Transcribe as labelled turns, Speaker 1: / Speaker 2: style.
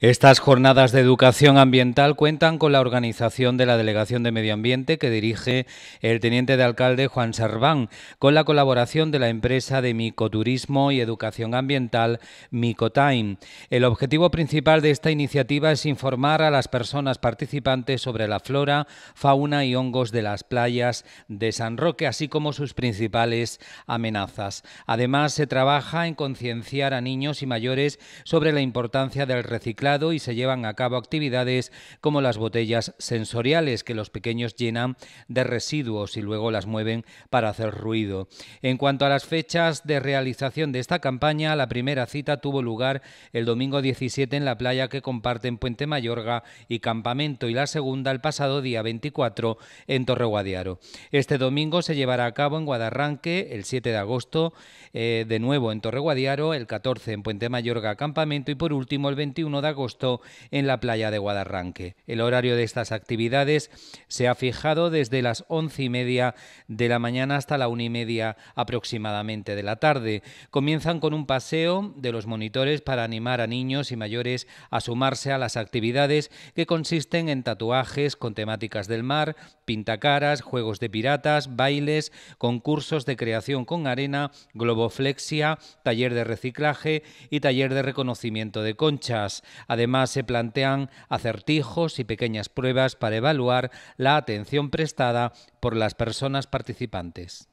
Speaker 1: Estas jornadas de educación ambiental cuentan con la organización de la Delegación de Medio Ambiente que dirige el teniente de alcalde Juan Serván, con la colaboración de la empresa de micoturismo y educación ambiental Micotime. El objetivo principal de esta iniciativa es informar a las personas participantes sobre la flora, fauna y hongos de las playas de San Roque, así como sus principales amenazas. Además, se trabaja en concienciar a niños y mayores sobre la importancia del reciclaje y se llevan a cabo actividades como las botellas sensoriales que los pequeños llenan de residuos y luego las mueven para hacer ruido. En cuanto a las fechas de realización de esta campaña, la primera cita tuvo lugar el domingo 17 en la playa que comparten Puente Mayorga y Campamento y la segunda el pasado día 24 en Torre Guadiaro. Este domingo se llevará a cabo en Guadarranque el 7 de agosto, eh, de nuevo en Torre Guadiaro, el 14 en Puente Mayorga Campamento y por último el 21 de agosto en la playa de Guadarranque. El horario de estas actividades se ha fijado desde las once y media de la mañana hasta la una y media aproximadamente de la tarde. Comienzan con un paseo de los monitores para animar a niños y mayores a sumarse a las actividades que consisten en tatuajes con temáticas del mar, pintacaras, juegos de piratas, bailes, concursos de creación con arena, globoflexia, taller de reciclaje y taller de reconocimiento de conchas. Además, se plantean acertijos y pequeñas pruebas para evaluar la atención prestada por las personas participantes.